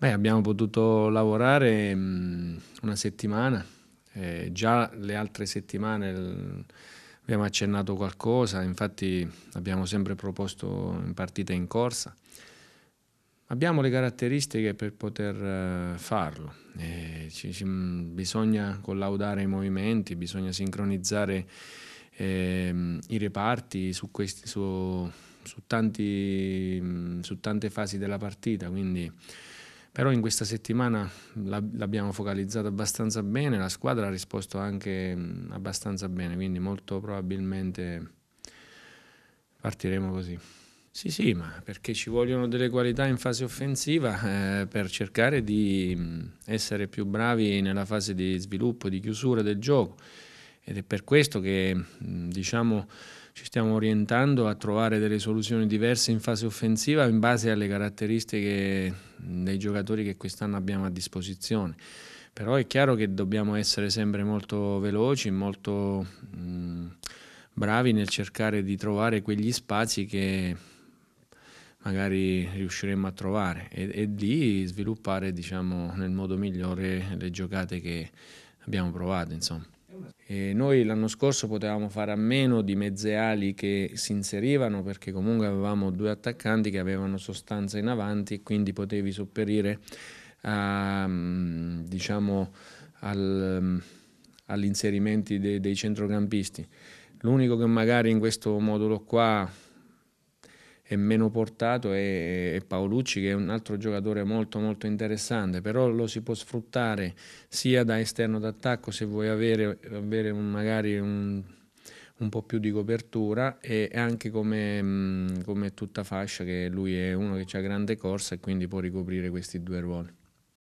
Beh, abbiamo potuto lavorare mh, mm, una settimana, eh, già le altre settimane l- abbiamo accennato qualcosa, infatti abbiamo sempre proposto in partita in corsa. Abbiamo le caratteristiche per poter eh, farlo, eh, ci, ci, mm, bisogna collaudare i movimenti, bisogna sincronizzare ehm, i reparti su, questi, su, su, tanti, mm, su tante fasi della partita, quindi però in questa settimana l'abbiamo focalizzato abbastanza bene, la squadra ha risposto anche abbastanza bene, quindi molto probabilmente partiremo così. Sì, sì, ma perché ci vogliono delle qualità in fase offensiva eh, per cercare di essere più bravi nella fase di sviluppo, di chiusura del gioco ed è per questo che diciamo ci stiamo orientando a trovare delle soluzioni diverse in fase offensiva in base alle caratteristiche dei giocatori che quest'anno abbiamo a disposizione. Però è chiaro che dobbiamo essere sempre molto veloci, molto mh, bravi nel cercare di trovare quegli spazi che magari riusciremo a trovare e, e di sviluppare diciamo, nel modo migliore le giocate che abbiamo provato. Insomma. E noi l'anno scorso potevamo fare a meno di mezze ali che si inserivano perché comunque avevamo due attaccanti che avevano sostanza in avanti e quindi potevi sopperire a, ehm, diciamo, al, all'inserimento dei, dei centrocampisti. L'unico che magari in questo modulo qua è meno portato è, è Paolucci che è un altro giocatore molto molto interessante, però lo si può sfruttare sia da esterno d'attacco se vuoi avere, avere un, magari un un po' più di copertura e anche come, come, tutta fascia che lui è uno che ha grande corsa e quindi può ricoprire questi due ruoli.